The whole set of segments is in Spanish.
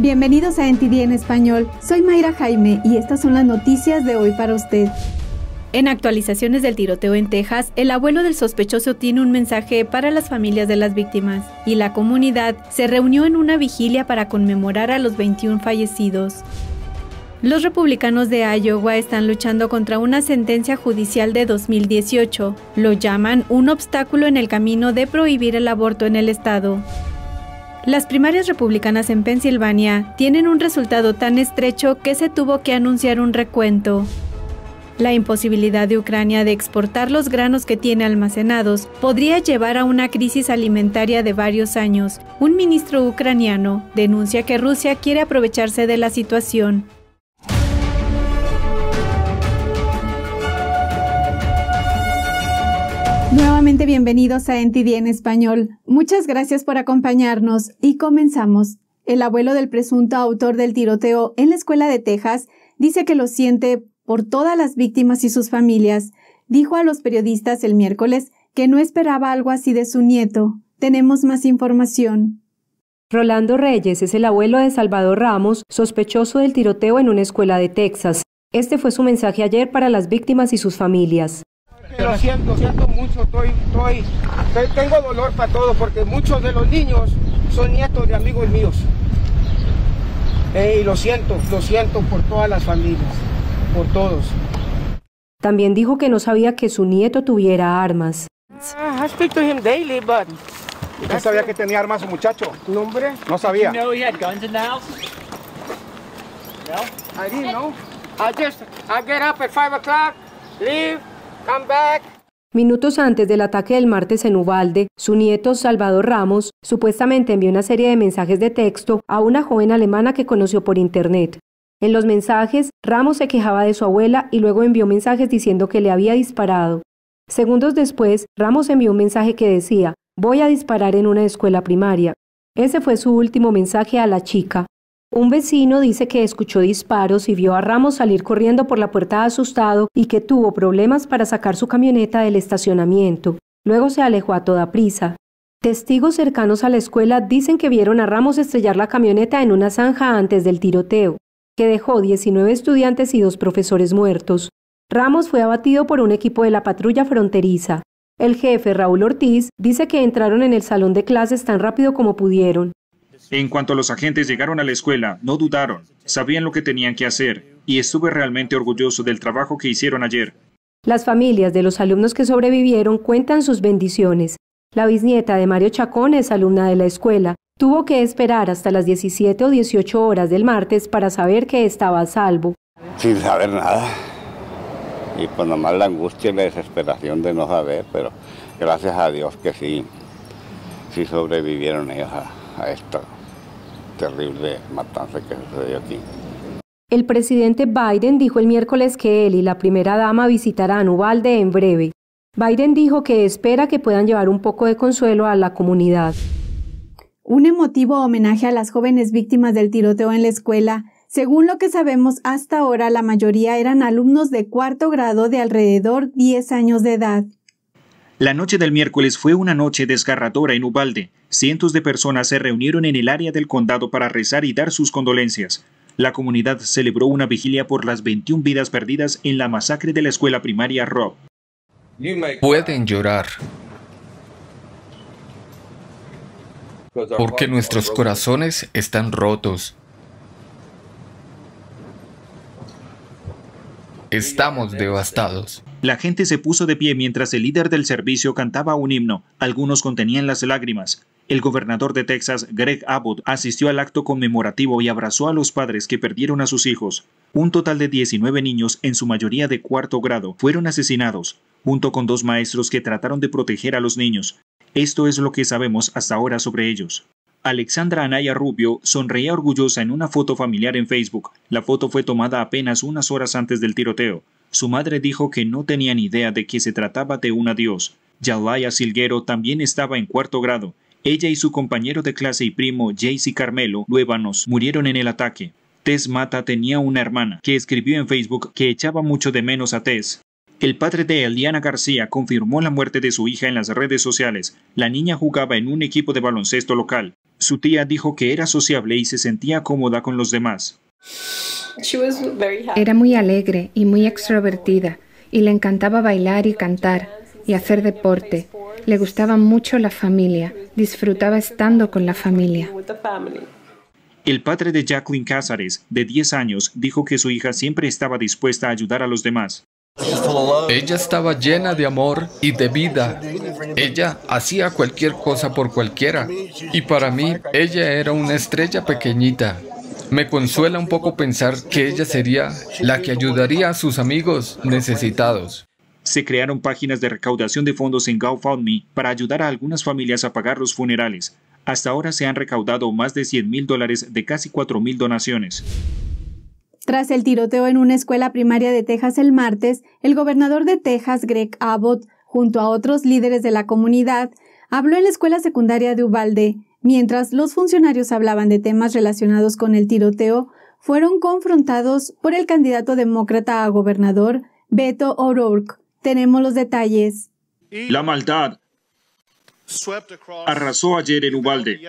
Bienvenidos a NTD en español. Soy Mayra Jaime y estas son las noticias de hoy para usted. En actualizaciones del tiroteo en Texas, el abuelo del sospechoso tiene un mensaje para las familias de las víctimas y la comunidad se reunió en una vigilia para conmemorar a los 21 fallecidos. Los republicanos de Iowa están luchando contra una sentencia judicial de 2018. Lo llaman un obstáculo en el camino de prohibir el aborto en el estado. Las primarias republicanas en Pensilvania tienen un resultado tan estrecho que se tuvo que anunciar un recuento. La imposibilidad de Ucrania de exportar los granos que tiene almacenados podría llevar a una crisis alimentaria de varios años. Un ministro ucraniano denuncia que Rusia quiere aprovecharse de la situación. Nuevamente bienvenidos a NTD en español. Muchas gracias por acompañarnos y comenzamos. El abuelo del presunto autor del tiroteo en la escuela de Texas dice que lo siente por todas las víctimas y sus familias. Dijo a los periodistas el miércoles que no esperaba algo así de su nieto. Tenemos más información. Rolando Reyes es el abuelo de Salvador Ramos, sospechoso del tiroteo en una escuela de Texas. Este fue su mensaje ayer para las víctimas y sus familias. Lo siento, lo siento mucho, estoy, estoy, tengo dolor para todo porque muchos de los niños son nietos de amigos míos. y lo siento, lo siento por todas las familias, por todos. También dijo que no sabía que su nieto tuviera armas. Uh, I speak to him daily, but... No sabía que tenía armas muchacho? No, hombre. No sabía. he No? I didn't know. I just, I get up at 5 o'clock, leave, Minutos antes del ataque del martes en Ubalde, su nieto Salvador Ramos supuestamente envió una serie de mensajes de texto a una joven alemana que conoció por internet. En los mensajes, Ramos se quejaba de su abuela y luego envió mensajes diciendo que le había disparado. Segundos después, Ramos envió un mensaje que decía, voy a disparar en una escuela primaria. Ese fue su último mensaje a la chica. Un vecino dice que escuchó disparos y vio a Ramos salir corriendo por la puerta asustado y que tuvo problemas para sacar su camioneta del estacionamiento. Luego se alejó a toda prisa. Testigos cercanos a la escuela dicen que vieron a Ramos estrellar la camioneta en una zanja antes del tiroteo, que dejó 19 estudiantes y dos profesores muertos. Ramos fue abatido por un equipo de la patrulla fronteriza. El jefe, Raúl Ortiz, dice que entraron en el salón de clases tan rápido como pudieron. En cuanto los agentes llegaron a la escuela, no dudaron, sabían lo que tenían que hacer, y estuve realmente orgulloso del trabajo que hicieron ayer. Las familias de los alumnos que sobrevivieron cuentan sus bendiciones. La bisnieta de Mario Chacón es alumna de la escuela. Tuvo que esperar hasta las 17 o 18 horas del martes para saber que estaba a salvo. Sin saber nada. Y pues nomás la angustia y la desesperación de no saber, pero gracias a Dios que sí, sí sobrevivieron ellos a esto terrible matanza que aquí. El presidente Biden dijo el miércoles que él y la primera dama visitarán Ubalde en breve. Biden dijo que espera que puedan llevar un poco de consuelo a la comunidad. Un emotivo homenaje a las jóvenes víctimas del tiroteo en la escuela. Según lo que sabemos hasta ahora, la mayoría eran alumnos de cuarto grado de alrededor 10 años de edad. La noche del miércoles fue una noche desgarradora en Ubalde. Cientos de personas se reunieron en el área del condado para rezar y dar sus condolencias. La comunidad celebró una vigilia por las 21 vidas perdidas en la masacre de la escuela primaria Rob. Pueden llorar. Porque nuestros corazones están rotos. Estamos devastados. La gente se puso de pie mientras el líder del servicio cantaba un himno. Algunos contenían las lágrimas. El gobernador de Texas, Greg Abbott, asistió al acto conmemorativo y abrazó a los padres que perdieron a sus hijos. Un total de 19 niños, en su mayoría de cuarto grado, fueron asesinados, junto con dos maestros que trataron de proteger a los niños. Esto es lo que sabemos hasta ahora sobre ellos. Alexandra Anaya Rubio sonreía orgullosa en una foto familiar en Facebook. La foto fue tomada apenas unas horas antes del tiroteo. Su madre dijo que no tenía ni idea de que se trataba de un adiós. Yalaya Silguero también estaba en cuarto grado. Ella y su compañero de clase y primo, Jaycee Carmelo Luébanos, murieron en el ataque. Tess Mata tenía una hermana, que escribió en Facebook que echaba mucho de menos a Tess. El padre de Eliana García confirmó la muerte de su hija en las redes sociales. La niña jugaba en un equipo de baloncesto local. Su tía dijo que era sociable y se sentía cómoda con los demás. Era muy alegre y muy extrovertida, y le encantaba bailar y cantar y hacer deporte. Le gustaba mucho la familia, disfrutaba estando con la familia. El padre de Jacqueline Cázares, de 10 años, dijo que su hija siempre estaba dispuesta a ayudar a los demás. Ella estaba llena de amor y de vida. Ella hacía cualquier cosa por cualquiera. Y para mí, ella era una estrella pequeñita. Me consuela un poco pensar que ella sería la que ayudaría a sus amigos necesitados. Se crearon páginas de recaudación de fondos en GoFundMe para ayudar a algunas familias a pagar los funerales. Hasta ahora se han recaudado más de 100 mil dólares de casi 4 mil donaciones. Tras el tiroteo en una escuela primaria de Texas el martes, el gobernador de Texas, Greg Abbott, junto a otros líderes de la comunidad, habló en la escuela secundaria de Ubalde. Mientras los funcionarios hablaban de temas relacionados con el tiroteo, fueron confrontados por el candidato demócrata a gobernador, Beto O'Rourke. Tenemos los detalles. La maldad arrasó ayer en Ubalde.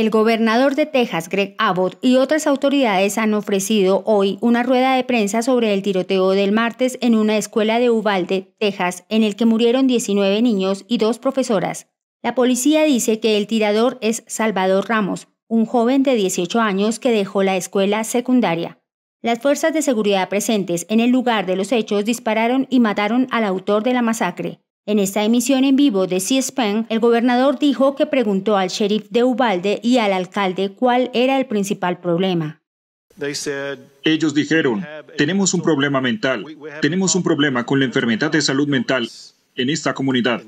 El gobernador de Texas, Greg Abbott, y otras autoridades han ofrecido hoy una rueda de prensa sobre el tiroteo del martes en una escuela de Uvalde, Texas, en el que murieron 19 niños y dos profesoras. La policía dice que el tirador es Salvador Ramos, un joven de 18 años que dejó la escuela secundaria. Las fuerzas de seguridad presentes en el lugar de los hechos dispararon y mataron al autor de la masacre. En esta emisión en vivo de C-SPAN, el gobernador dijo que preguntó al sheriff de Ubalde y al alcalde cuál era el principal problema. Ellos dijeron, tenemos un problema mental, tenemos un problema con la enfermedad de salud mental en esta comunidad.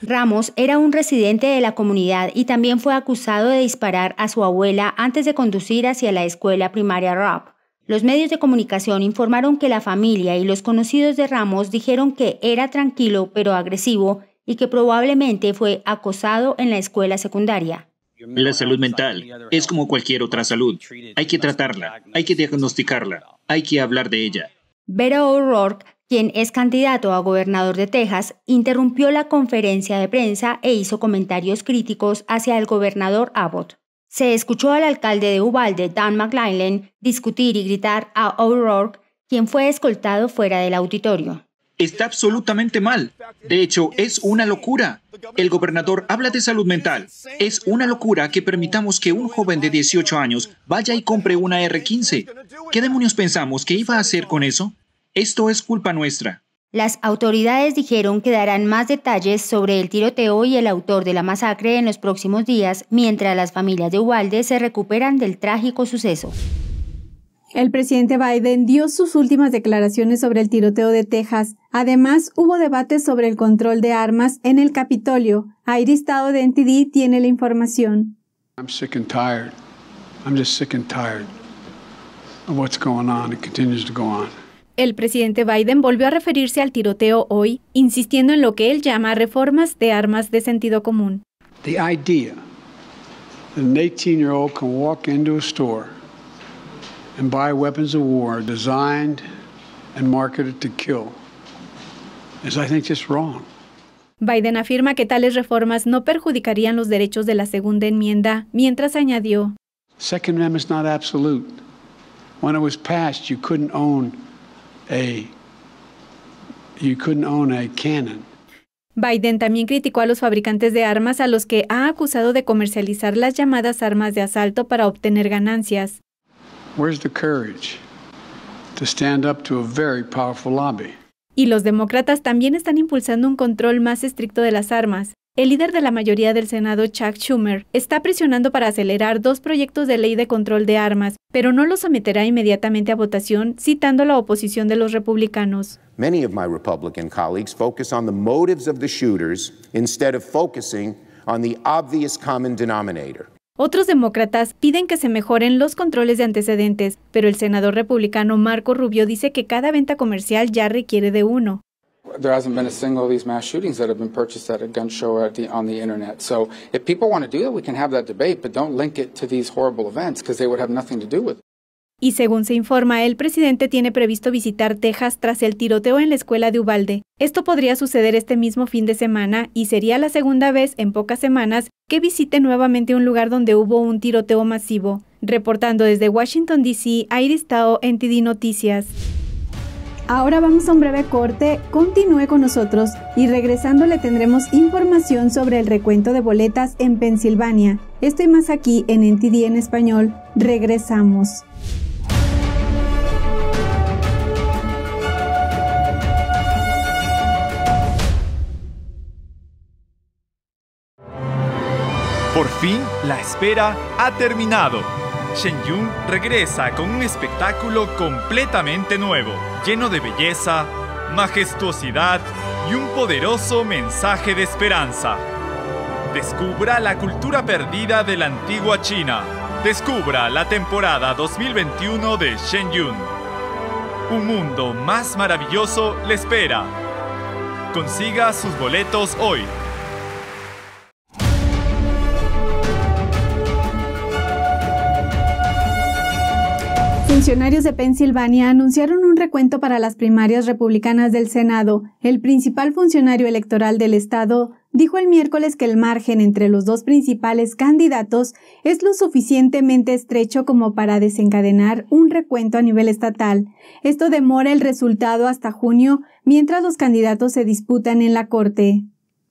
Ramos era un residente de la comunidad y también fue acusado de disparar a su abuela antes de conducir hacia la escuela primaria Rob. Los medios de comunicación informaron que la familia y los conocidos de Ramos dijeron que era tranquilo pero agresivo y que probablemente fue acosado en la escuela secundaria. La salud mental es como cualquier otra salud. Hay que tratarla, hay que diagnosticarla, hay que hablar de ella. Vera O'Rourke, quien es candidato a gobernador de Texas, interrumpió la conferencia de prensa e hizo comentarios críticos hacia el gobernador Abbott. Se escuchó al alcalde de Ubalde, Dan McLean, discutir y gritar a O'Rourke, quien fue escoltado fuera del auditorio. Está absolutamente mal. De hecho, es una locura. El gobernador habla de salud mental. Es una locura que permitamos que un joven de 18 años vaya y compre una R15. ¿Qué demonios pensamos que iba a hacer con eso? Esto es culpa nuestra. Las autoridades dijeron que darán más detalles sobre el tiroteo y el autor de la masacre en los próximos días, mientras las familias de Ubalde se recuperan del trágico suceso. El presidente Biden dio sus últimas declaraciones sobre el tiroteo de Texas. Además, hubo debates sobre el control de armas en el Capitolio. Iris Estado de NTD tiene la información. I'm sick and tired. I'm just sick and tired of what's going on. It continues to go on. El presidente Biden volvió a referirse al tiroteo hoy, insistiendo en lo que él llama reformas de armas de sentido común. The idea that an 18-year-old can walk into a store and buy weapons of war designed and marketed to kill is, I think, just wrong. Biden afirma que tales reformas no perjudicarían los derechos de la segunda enmienda, mientras añadió: Second Amendment is not absolute. When it was passed, you couldn't own Biden también criticó a los fabricantes de armas a los que ha acusado de comercializar las llamadas armas de asalto para obtener ganancias. Y los demócratas también están impulsando un control más estricto de las armas, el líder de la mayoría del Senado, Chuck Schumer, está presionando para acelerar dos proyectos de ley de control de armas, pero no los someterá inmediatamente a votación, citando la oposición de los republicanos. Many of my Republican colleagues focus on the motives of the shooters instead of focusing on the obvious common denominator. Otros demócratas piden que se mejoren los controles de antecedentes, pero el senador republicano Marco Rubio dice que cada venta comercial ya requiere de uno there hasn't been a single of these mass shootings that have been purchased at a gun show the, on the internet. So if people want to do that, we can have that debate, but don't link it to these horrible events because they would have nothing to do with it. Y según se informa, el presidente tiene previsto visitar Texas tras el tiroteo en la escuela de Ubalde. Esto podría suceder este mismo fin de semana y sería la segunda vez en pocas semanas que visite nuevamente un lugar donde hubo un tiroteo masivo. Reportando desde Washington, D.C., Iris Tao, NTD Noticias. Ahora vamos a un breve corte, continúe con nosotros y regresando le tendremos información sobre el recuento de boletas en Pensilvania. Estoy más aquí en NTD en español. Regresamos. Por fin, la espera ha terminado. Shen Yun regresa con un espectáculo completamente nuevo, lleno de belleza, majestuosidad y un poderoso mensaje de esperanza. Descubra la cultura perdida de la antigua China. Descubra la temporada 2021 de Shen Yun. Un mundo más maravilloso le espera. Consiga sus boletos hoy. Funcionarios de Pensilvania anunciaron un recuento para las primarias republicanas del Senado. El principal funcionario electoral del Estado dijo el miércoles que el margen entre los dos principales candidatos es lo suficientemente estrecho como para desencadenar un recuento a nivel estatal. Esto demora el resultado hasta junio, mientras los candidatos se disputan en la Corte.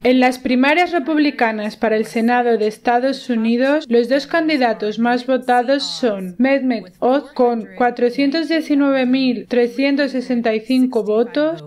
En las primarias republicanas para el Senado de Estados Unidos, los dos candidatos más votados son Mehmet Oz con 419.365 votos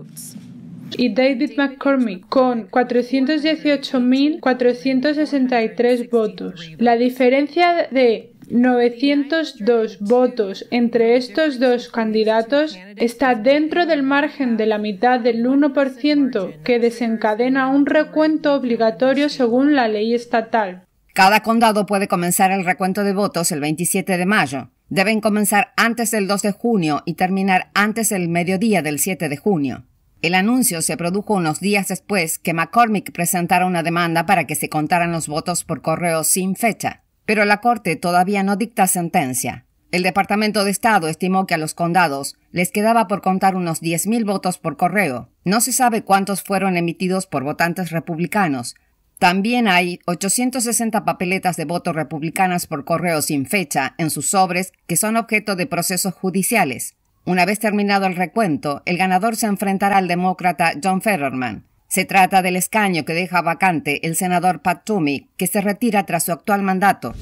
y David McCormick con 418.463 votos. La diferencia de 902 votos entre estos dos candidatos está dentro del margen de la mitad del 1% que desencadena un recuento obligatorio según la ley estatal. Cada condado puede comenzar el recuento de votos el 27 de mayo. Deben comenzar antes del 2 de junio y terminar antes del mediodía del 7 de junio. El anuncio se produjo unos días después que McCormick presentara una demanda para que se contaran los votos por correo sin fecha. Pero la Corte todavía no dicta sentencia. El Departamento de Estado estimó que a los condados les quedaba por contar unos 10.000 votos por correo. No se sabe cuántos fueron emitidos por votantes republicanos. También hay 860 papeletas de votos republicanas por correo sin fecha en sus sobres que son objeto de procesos judiciales. Una vez terminado el recuento, el ganador se enfrentará al demócrata John Fetterman. Se trata del escaño que deja vacante el senador Pat Toomey, que se retira tras su actual mandato.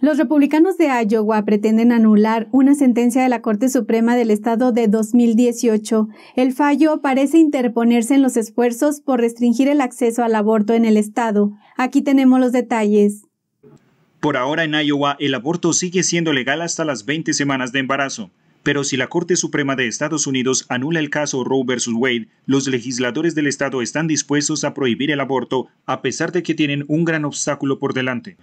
Los republicanos de Iowa pretenden anular una sentencia de la Corte Suprema del Estado de 2018. El fallo parece interponerse en los esfuerzos por restringir el acceso al aborto en el Estado. Aquí tenemos los detalles. Por ahora en Iowa el aborto sigue siendo legal hasta las 20 semanas de embarazo. Pero si la Corte Suprema de Estados Unidos anula el caso Roe vs. Wade, los legisladores del Estado están dispuestos a prohibir el aborto, a pesar de que tienen un gran obstáculo por delante.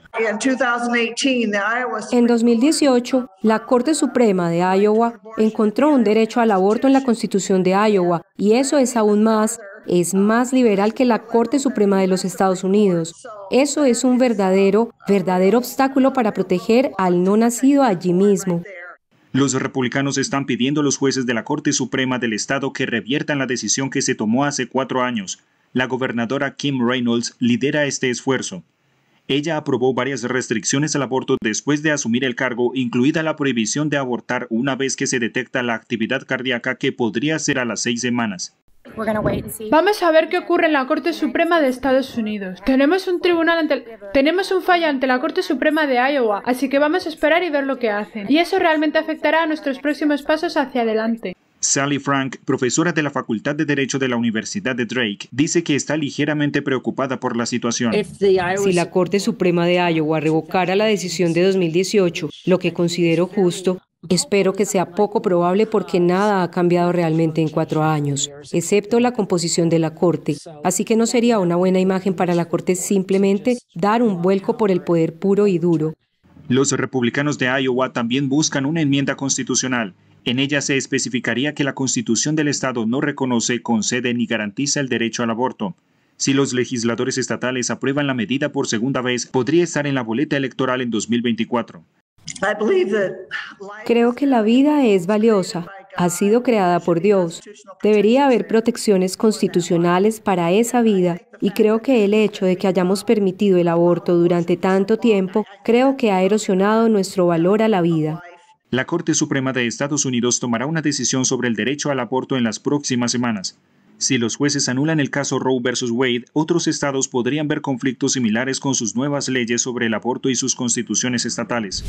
En 2018, la Corte Suprema de Iowa encontró un derecho al aborto en la Constitución de Iowa, y eso es aún más es más liberal que la Corte Suprema de los Estados Unidos. Eso es un verdadero, verdadero obstáculo para proteger al no nacido allí mismo. Los republicanos están pidiendo a los jueces de la Corte Suprema del Estado que reviertan la decisión que se tomó hace cuatro años. La gobernadora Kim Reynolds lidera este esfuerzo. Ella aprobó varias restricciones al aborto después de asumir el cargo, incluida la prohibición de abortar una vez que se detecta la actividad cardíaca que podría ser a las seis semanas. Vamos a ver qué ocurre en la Corte Suprema de Estados Unidos. Tenemos un tribunal tenemos un fallo ante la Corte Suprema de Iowa, así que vamos a esperar y ver lo que hacen. Y eso realmente afectará a nuestros próximos pasos hacia adelante. Sally Frank, profesora de la Facultad de Derecho de la Universidad de Drake, dice que está ligeramente preocupada por la situación. Si la Corte Suprema de Iowa revocara la decisión de 2018, lo que considero justo, Espero que sea poco probable porque nada ha cambiado realmente en cuatro años, excepto la composición de la Corte. Así que no sería una buena imagen para la Corte simplemente dar un vuelco por el poder puro y duro. Los republicanos de Iowa también buscan una enmienda constitucional en ella se especificaría que la Constitución del Estado no reconoce, concede ni garantiza el derecho al aborto. Si los legisladores estatales aprueban la medida por segunda vez, podría estar en la boleta electoral en 2024. Creo que la vida es valiosa, ha sido creada por Dios. Debería haber protecciones constitucionales para esa vida y creo que el hecho de que hayamos permitido el aborto durante tanto tiempo, creo que ha erosionado nuestro valor a la vida. La Corte Suprema de Estados Unidos tomará una decisión sobre el derecho al aborto en las próximas semanas. Si los jueces anulan el caso Roe versus Wade, otros estados podrían ver conflictos similares con sus nuevas leyes sobre el aborto y sus constituciones estatales.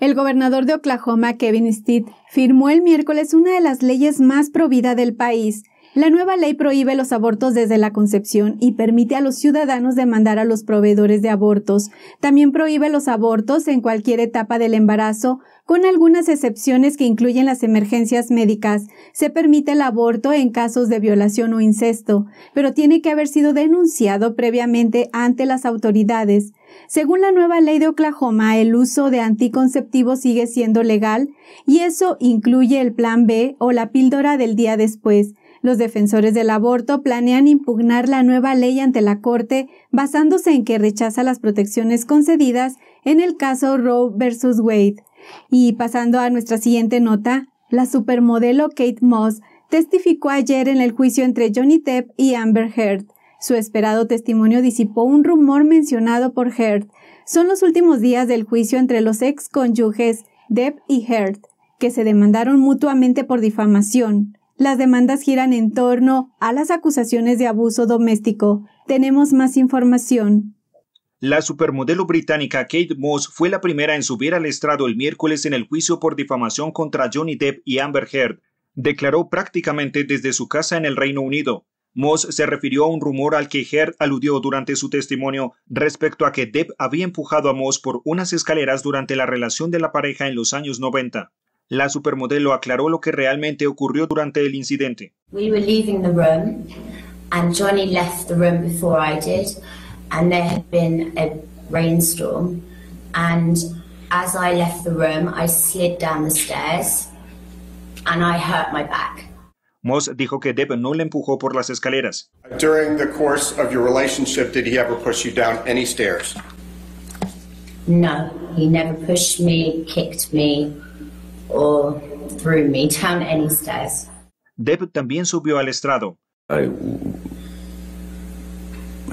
El gobernador de Oklahoma, Kevin Stitt, firmó el miércoles una de las leyes más provida del país. La nueva ley prohíbe los abortos desde la concepción y permite a los ciudadanos demandar a los proveedores de abortos. También prohíbe los abortos en cualquier etapa del embarazo, con algunas excepciones que incluyen las emergencias médicas, se permite el aborto en casos de violación o incesto, pero tiene que haber sido denunciado previamente ante las autoridades. Según la nueva ley de Oklahoma, el uso de anticonceptivos sigue siendo legal y eso incluye el plan B o la píldora del día después. Los defensores del aborto planean impugnar la nueva ley ante la Corte basándose en que rechaza las protecciones concedidas en el caso Roe versus Wade. Y pasando a nuestra siguiente nota, la supermodelo Kate Moss testificó ayer en el juicio entre Johnny Depp y Amber Heard. Su esperado testimonio disipó un rumor mencionado por Heard. Son los últimos días del juicio entre los ex cónyuges Depp y Heard, que se demandaron mutuamente por difamación. Las demandas giran en torno a las acusaciones de abuso doméstico. Tenemos más información. La supermodelo británica Kate Moss fue la primera en subir al estrado el miércoles en el juicio por difamación contra Johnny Depp y Amber Heard. Declaró prácticamente desde su casa en el Reino Unido. Moss se refirió a un rumor al que Heard aludió durante su testimonio respecto a que Depp había empujado a Moss por unas escaleras durante la relación de la pareja en los años 90. La supermodelo aclaró lo que realmente ocurrió durante el incidente. We were leaving the room and Johnny left the room before I did. and there had been a rainstorm. And as I left the room, I slid down the stairs and I hurt my back. Moss dijo que Deb no le empujó por las escaleras. During the course of your relationship, did he ever push you down any stairs? No, he never pushed me, kicked me, or threw me down any stairs. Deb también subió al estrado. I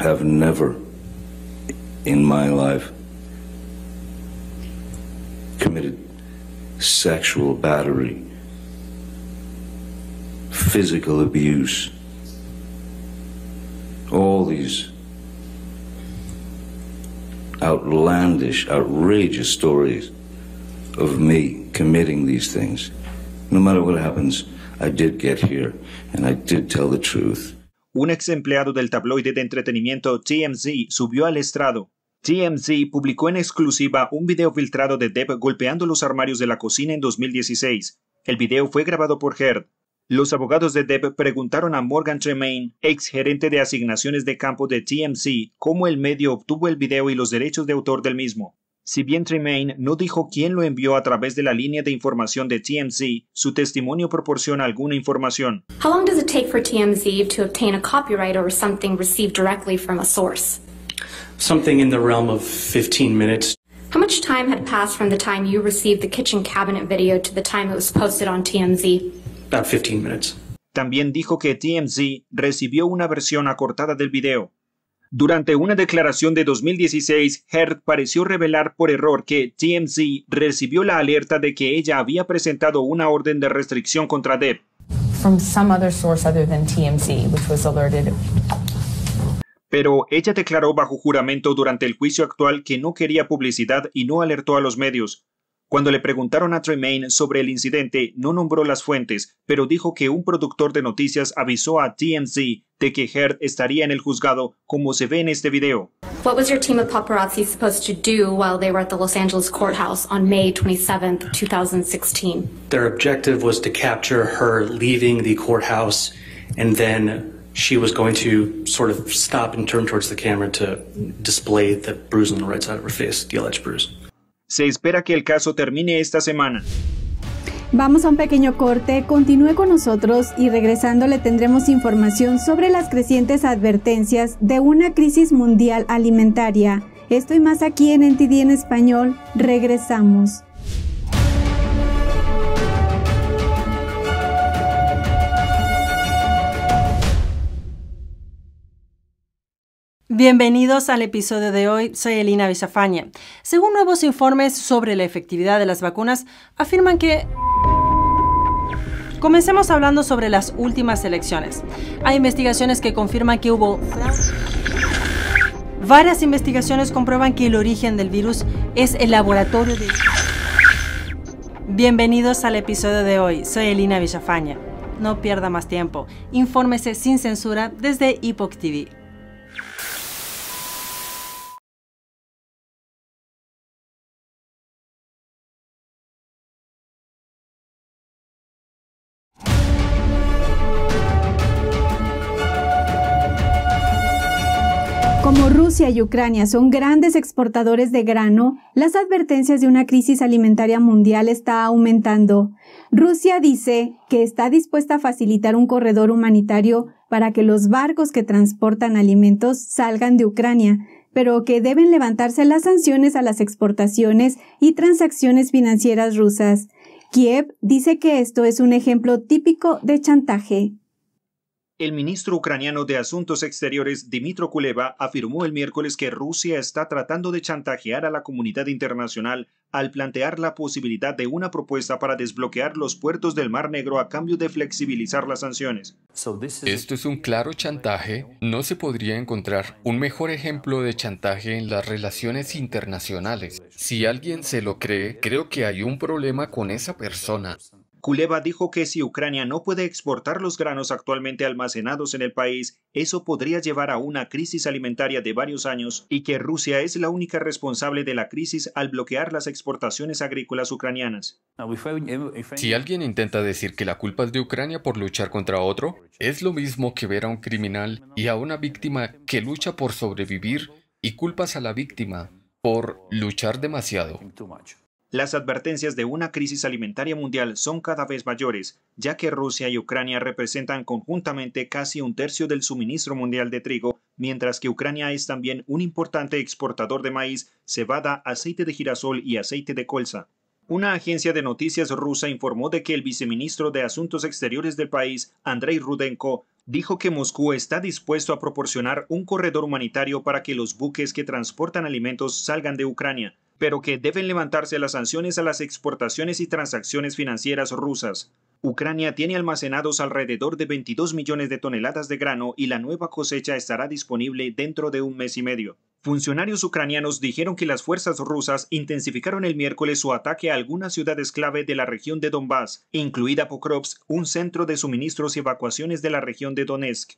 have never in my life committed sexual battery, physical abuse, all these outlandish, outrageous stories of me committing these things. No matter what happens, I did get here and I did tell the truth. Un ex empleado del tabloide de entretenimiento TMZ subió al estrado TMZ publicó en exclusiva un video filtrado de Depp golpeando los armarios de la cocina en 2016. El video fue grabado por Heard. Los abogados de Depp preguntaron a Morgan Tremaine, ex gerente de asignaciones de campo de TMZ, cómo el medio obtuvo el video y los derechos de autor del mismo. Si bien Tremaine no dijo quién lo envió a través de la línea de información de TMZ, su testimonio proporciona alguna información something in the realm of 15 minutes. How much time had passed from the time you received the kitchen cabinet video to the time it was posted on TMZ? About 15 minutes. También dijo que TMZ recibió una versión acortada del video. Durante una declaración de 2016, Heard pareció revelar por error que TMZ recibió la alerta de que ella había presentado una orden de restricción contra Depp. From some other source other than TMZ, which was alerted pero ella declaró bajo juramento durante el juicio actual que no quería publicidad y no alertó a los medios. Cuando le preguntaron a Tremaine sobre el incidente, no nombró las fuentes, pero dijo que un productor de noticias avisó a TMZ de que Heard estaría en el juzgado, como se ve en este video. What was your team of paparazzi supposed to do while they were at the Los Angeles courthouse on May 27, 2016? Their objective was to capture her leaving the courthouse and then was going to Se espera que el caso termine esta semana. Vamos a un pequeño corte, continúe con nosotros y regresando le tendremos información sobre las crecientes advertencias de una crisis mundial alimentaria. Estoy más aquí en NTD en español, regresamos. Bienvenidos al episodio de hoy, soy Elina Villafaña. Según nuevos informes sobre la efectividad de las vacunas, afirman que... Comencemos hablando sobre las últimas elecciones. Hay investigaciones que confirman que hubo... Varias investigaciones comprueban que el origen del virus es el laboratorio de... Bienvenidos al episodio de hoy, soy Elina Villafaña. No pierda más tiempo, infórmese sin censura desde Epoch TV. Rusia y Ucrania son grandes exportadores de grano, las advertencias de una crisis alimentaria mundial está aumentando. Rusia dice que está dispuesta a facilitar un corredor humanitario para que los barcos que transportan alimentos salgan de Ucrania, pero que deben levantarse las sanciones a las exportaciones y transacciones financieras rusas. Kiev dice que esto es un ejemplo típico de chantaje. El ministro ucraniano de Asuntos Exteriores, Dmitro Kuleva, afirmó el miércoles que Rusia está tratando de chantajear a la comunidad internacional al plantear la posibilidad de una propuesta para desbloquear los puertos del Mar Negro a cambio de flexibilizar las sanciones. Esto es un claro chantaje. No se podría encontrar un mejor ejemplo de chantaje en las relaciones internacionales. Si alguien se lo cree, creo que hay un problema con esa persona. Kuleva dijo que si Ucrania no puede exportar los granos actualmente almacenados en el país, eso podría llevar a una crisis alimentaria de varios años y que Rusia es la única responsable de la crisis al bloquear las exportaciones agrícolas ucranianas. Si alguien intenta decir que la culpa es de Ucrania por luchar contra otro, es lo mismo que ver a un criminal y a una víctima que lucha por sobrevivir y culpas a la víctima por luchar demasiado. Las advertencias de una crisis alimentaria mundial son cada vez mayores, ya que Rusia y Ucrania representan conjuntamente casi un tercio del suministro mundial de trigo, mientras que Ucrania es también un importante exportador de maíz, cebada, aceite de girasol y aceite de colza. Una agencia de noticias rusa informó de que el viceministro de Asuntos Exteriores del país, Andrei Rudenko, dijo que Moscú está dispuesto a proporcionar un corredor humanitario para que los buques que transportan alimentos salgan de Ucrania pero que deben levantarse las sanciones a las exportaciones y transacciones financieras rusas. Ucrania tiene almacenados alrededor de 22 millones de toneladas de grano y la nueva cosecha estará disponible dentro de un mes y medio. Funcionarios ucranianos dijeron que las fuerzas rusas intensificaron el miércoles su ataque a algunas ciudades clave de la región de Donbass, incluida Pokrovsk, un centro de suministros y evacuaciones de la región de Donetsk.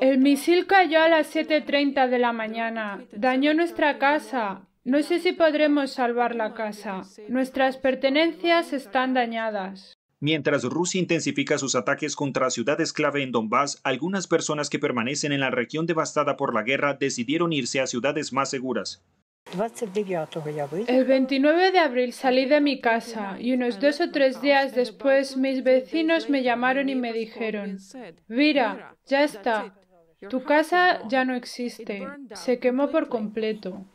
El misil cayó a las 7.30 de la mañana, dañó nuestra casa, no sé si podremos salvar la casa. Nuestras pertenencias están dañadas. Mientras Rusia intensifica sus ataques contra ciudades clave en Donbass, algunas personas que permanecen en la región devastada por la guerra decidieron irse a ciudades más seguras. El 29 de abril salí de mi casa y unos dos o tres días después mis vecinos me llamaron y me dijeron, Vira, ya está, tu casa ya no existe, se quemó por completo.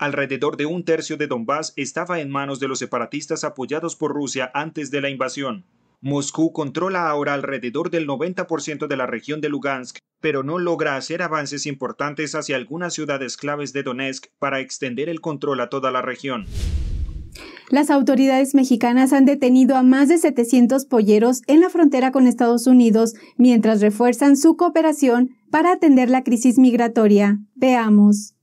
Alrededor de un tercio de Donbass estaba en manos de los separatistas apoyados por Rusia antes de la invasión. Moscú controla ahora alrededor del 90% de la región de Lugansk, pero no logra hacer avances importantes hacia algunas ciudades claves de Donetsk para extender el control a toda la región. Las autoridades mexicanas han detenido a más de 700 polleros en la frontera con Estados Unidos mientras refuerzan su cooperación para atender la crisis migratoria. Veamos.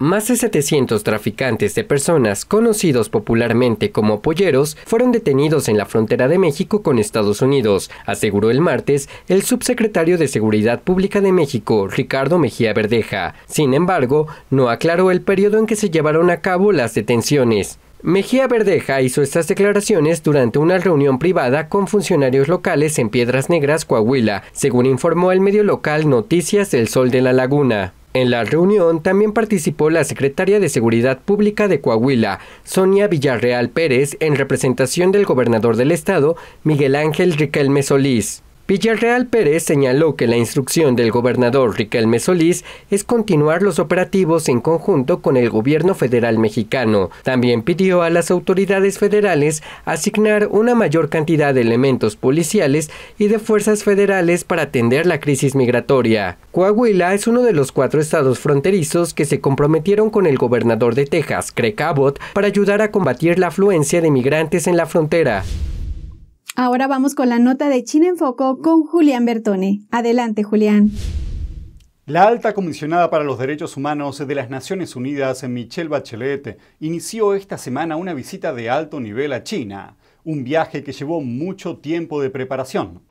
Más de 700 traficantes de personas, conocidos popularmente como polleros, fueron detenidos en la frontera de México con Estados Unidos, aseguró el martes el subsecretario de Seguridad Pública de México, Ricardo Mejía Verdeja. Sin embargo, no aclaró el periodo en que se llevaron a cabo las detenciones. Mejía Verdeja hizo estas declaraciones durante una reunión privada con funcionarios locales en Piedras Negras, Coahuila, según informó el medio local Noticias del Sol de la Laguna. En la reunión también participó la secretaria de Seguridad Pública de Coahuila, Sonia Villarreal Pérez, en representación del gobernador del estado, Miguel Ángel Riquelme Solís. Villarreal Pérez señaló que la instrucción del gobernador Riquelme Solís es continuar los operativos en conjunto con el gobierno federal mexicano. También pidió a las autoridades federales asignar una mayor cantidad de elementos policiales y de fuerzas federales para atender la crisis migratoria. Coahuila es uno de los cuatro estados fronterizos que se comprometieron con el gobernador de Texas, Craig Abbott, para ayudar a combatir la afluencia de migrantes en la frontera. Ahora vamos con la nota de China en Foco con Julián Bertone. Adelante, Julián. La alta comisionada para los derechos humanos de las Naciones Unidas, Michelle Bachelet, inició esta semana una visita de alto nivel a China, un viaje que llevó mucho tiempo de preparación.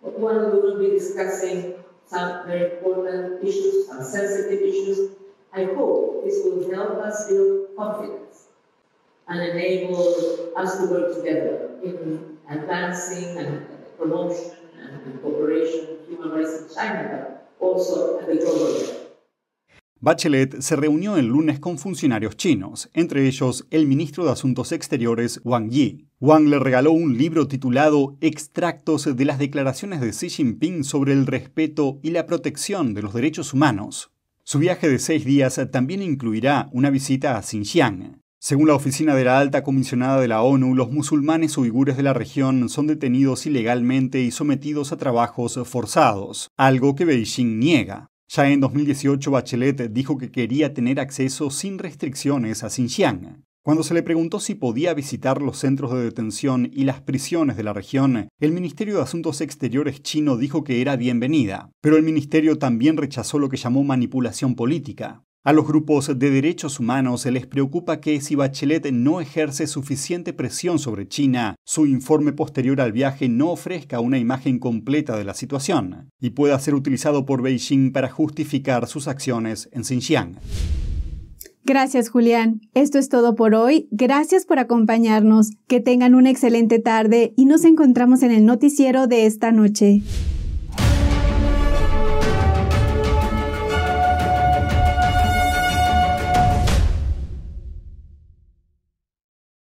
Bachelet se reunió el lunes con funcionarios chinos, entre ellos el ministro de Asuntos Exteriores Wang Yi. Wang le regaló un libro titulado Extractos de las declaraciones de Xi Jinping sobre el respeto y la protección de los derechos humanos. Su viaje de seis días también incluirá una visita a Xinjiang. Según la oficina de la alta comisionada de la ONU, los musulmanes uigures de la región son detenidos ilegalmente y sometidos a trabajos forzados, algo que Beijing niega. Ya en 2018, Bachelet dijo que quería tener acceso sin restricciones a Xinjiang. Cuando se le preguntó si podía visitar los centros de detención y las prisiones de la región, el Ministerio de Asuntos Exteriores chino dijo que era bienvenida, pero el ministerio también rechazó lo que llamó manipulación política. A los grupos de derechos humanos se les preocupa que si Bachelet no ejerce suficiente presión sobre China, su informe posterior al viaje no ofrezca una imagen completa de la situación y pueda ser utilizado por Beijing para justificar sus acciones en Xinjiang. Gracias, Julián. Esto es todo por hoy. Gracias por acompañarnos. Que tengan una excelente tarde y nos encontramos en el noticiero de esta noche.